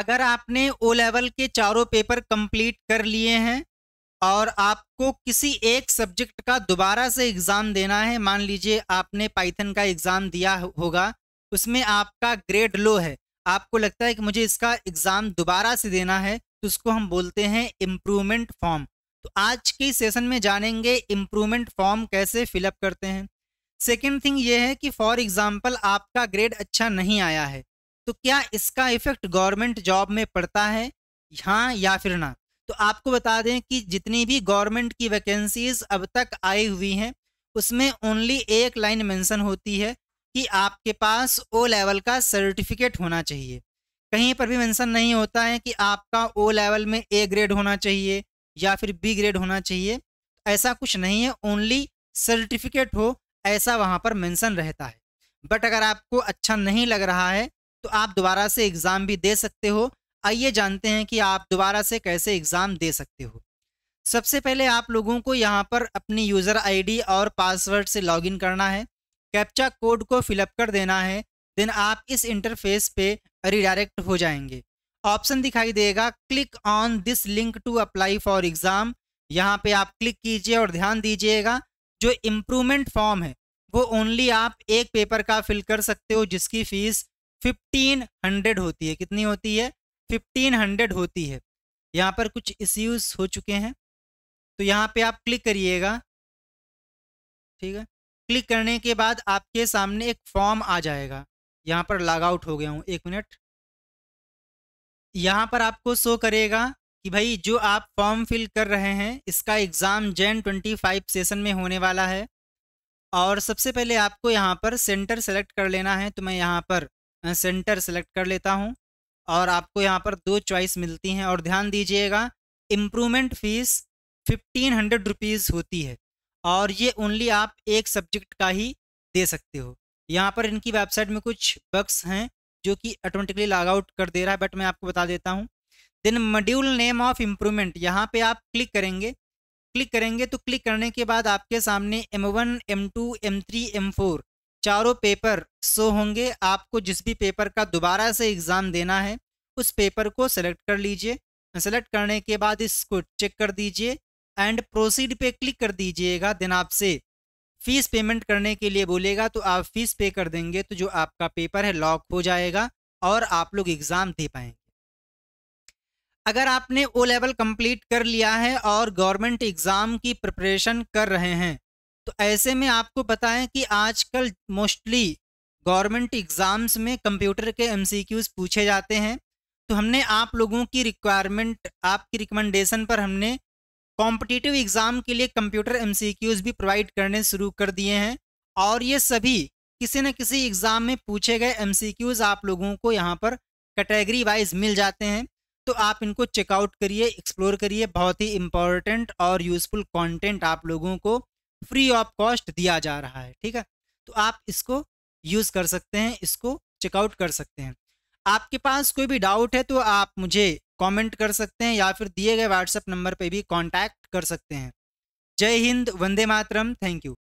अगर आपने O level के चारों पेपर कंप्लीट कर लिए हैं और आपको किसी एक सब्जेक्ट का दोबारा से एग्ज़ाम देना है मान लीजिए आपने पाइथन का एग्ज़ाम दिया होगा उसमें आपका ग्रेड लो है आपको लगता है कि मुझे इसका एग्ज़ाम दोबारा से देना है तो उसको हम बोलते हैं इम्प्रूवमेंट फॉर्म तो आज के सेशन में जानेंगे इम्प्रूवमेंट फॉर्म कैसे फिलअप करते हैं सेकेंड थिंग ये है कि फॉर एग्ज़ाम्पल आपका ग्रेड अच्छा नहीं आया है तो क्या इसका इफेक्ट गवर्नमेंट जॉब में पड़ता है हाँ या फिर ना तो आपको बता दें कि जितनी भी गवर्नमेंट की वैकेंसीज अब तक आई हुई हैं उसमें ओनली एक लाइन मेंशन होती है कि आपके पास ओ लेवल का सर्टिफिकेट होना चाहिए कहीं पर भी मेंशन नहीं होता है कि आपका ओ लेवल में ए ग्रेड होना चाहिए या फिर बी ग्रेड होना चाहिए ऐसा कुछ नहीं है ओनली सर्टिफिकेट हो ऐसा वहाँ पर मैंसन रहता है बट अगर आपको अच्छा नहीं लग रहा है तो आप दोबारा से एग्ज़ाम भी दे सकते हो आइए जानते हैं कि आप दोबारा से कैसे एग्ज़ाम दे सकते हो सबसे पहले आप लोगों को यहाँ पर अपनी यूज़र आईडी और पासवर्ड से लॉगिन करना है कैप्चा कोड को फिलअप कर देना है देन आप इस इंटरफेस पे रिडायरेक्ट हो जाएंगे ऑप्शन दिखाई देगा click on this link to apply for exam यहाँ पे आप क्लिक कीजिए और ध्यान दीजिएगा जो इम्प्रूवमेंट फॉर्म है वो ओनली आप एक पेपर का फिल कर सकते हो जिसकी फ़ीस फिफ्टीन हंड्रेड होती है कितनी होती है फिफ्टीन हंड्रेड होती है यहाँ पर कुछ इश्यूज हो चुके हैं तो यहाँ पे आप क्लिक करिएगा ठीक है क्लिक करने के बाद आपके सामने एक फॉर्म आ जाएगा यहाँ पर लॉग आउट हो गया हूँ एक मिनट यहाँ पर आपको शो करेगा कि भाई जो आप फॉर्म फिल कर रहे हैं इसका exam Jan twenty five session में होने वाला है और सबसे पहले आपको यहाँ पर सेंटर सेलेक्ट कर लेना है तो मैं यहाँ पर सेंटर सेलेक्ट कर लेता हूँ और आपको यहाँ पर दो चॉइस मिलती हैं और ध्यान दीजिएगा improvement fees fifteen hundred rupees होती है और ये ओनली आप एक सब्जेक्ट का ही दे सकते हो यहाँ पर इनकी वेबसाइट में कुछ बक्स हैं जो कि ऑटोमेटिकली लॉग आउट कर दे रहा है बट मैं आपको बता देता हूँ then module name of improvement यहाँ पे आप क्लिक करेंगे क्लिक करेंगे तो क्लिक करने के बाद आपके सामने एम थ्री एम फोर चारों पेपर सो होंगे आपको जिस भी पेपर का दोबारा से एग्ज़ाम देना है उस पेपर को सेलेक्ट कर लीजिए सेलेक्ट करने के बाद इसको चेक कर दीजिए एंड प्रोसीड पे क्लिक कर दीजिएगा देन आपसे फ़ीस पेमेंट करने के लिए बोलेगा तो आप फ़ीस पे कर देंगे तो जो आपका पेपर है लॉक हो जाएगा और आप लोग एग्ज़ाम दे पाएंगे अगर आपने ओ लेवल कंप्लीट कर लिया है और गवर्नमेंट एग्ज़ाम की प्रिपरेशन कर रहे हैं तो ऐसे में आपको पता है कि आजकल मोस्टली गवर्नमेंट एग्ज़ाम्स में कंप्यूटर के एम पूछे जाते हैं तो हमने आप लोगों की रिक्वायरमेंट आपकी रिकमेंडेशन पर हमने कॉम्पिटिटिव एग्ज़ाम के लिए कंप्यूटर एम भी प्रोवाइड करने शुरू कर दिए हैं और ये सभी किसी न किसी एग्ज़ाम में पूछे गए एम आप लोगों को यहाँ पर कैटेगरी वाइज मिल जाते हैं तो आप इनको चेकआउट करिए एक्सप्लोर करिए बहुत ही इम्पॉर्टेंट और यूज़फुल कंटेंट आप लोगों को फ्री ऑफ कॉस्ट दिया जा रहा है ठीक है तो आप इसको यूज़ कर सकते हैं इसको चेकआउट कर सकते हैं आपके पास कोई भी डाउट है तो आप मुझे कमेंट कर सकते हैं या फिर दिए गए व्हाट्सएप नंबर पे भी कांटेक्ट कर सकते हैं जय हिंद वंदे मातरम थैंक यू